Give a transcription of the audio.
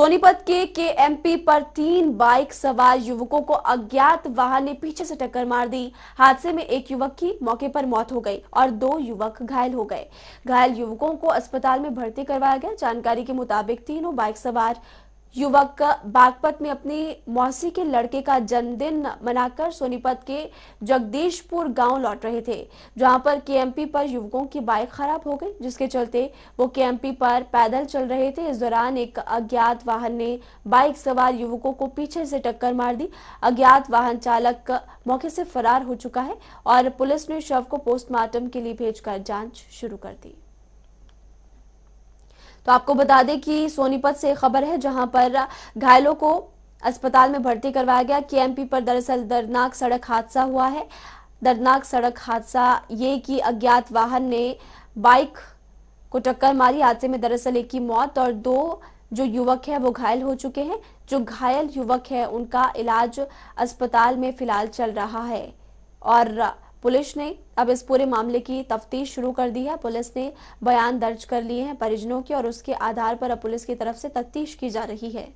सोनीपत के केएमपी पर तीन बाइक सवार युवकों को अज्ञात वाहन ने पीछे से टक्कर मार दी हादसे में एक युवक की मौके पर मौत हो गई और दो युवक घायल हो गए घायल युवकों को अस्पताल में भर्ती करवाया गया जानकारी के मुताबिक तीनों बाइक सवार युवक बागपत में अपनी मौसी के लड़के का जन्मदिन मनाकर सोनीपत के जगदीशपुर गांव लौट रहे थे जहां पर केएमपी पर युवकों की बाइक खराब हो गई जिसके चलते वो केएमपी पर पैदल चल रहे थे इस दौरान एक अज्ञात वाहन ने बाइक सवार युवकों को पीछे से टक्कर मार दी अज्ञात वाहन चालक मौके से फरार हो चुका है और पुलिस ने शव को पोस्टमार्टम के लिए भेजकर जाँच शुरू कर दी तो आपको बता दें कि सोनीपत से खबर है जहां पर घायलों को अस्पताल में भर्ती करवाया गया के पर दरअसल दर्दनाक सड़क हादसा हुआ है दर्दनाक सड़क हादसा ये कि अज्ञात वाहन ने बाइक को टक्कर मारी हादसे में दरअसल एक की मौत और दो जो युवक है वो घायल हो चुके हैं जो घायल युवक है उनका इलाज अस्पताल में फिलहाल चल रहा है और पुलिस ने अब इस पूरे मामले की तफ्तीश शुरू कर दी है पुलिस ने बयान दर्ज कर लिए हैं परिजनों के और उसके आधार पर अब पुलिस की तरफ से तफ्तीश की जा रही है